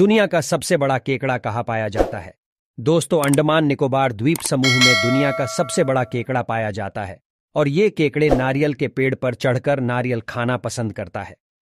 दुनिया का सबसे बड़ा केकड़ा कहा पाया जाता है दोस्तों अंडमान निकोबार द्वीप समूह में दुनिया का सबसे बड़ा केकड़ा पाया जाता है और ये केकड़े नारियल के पेड़ पर चढ़कर नारियल खाना पसंद करता है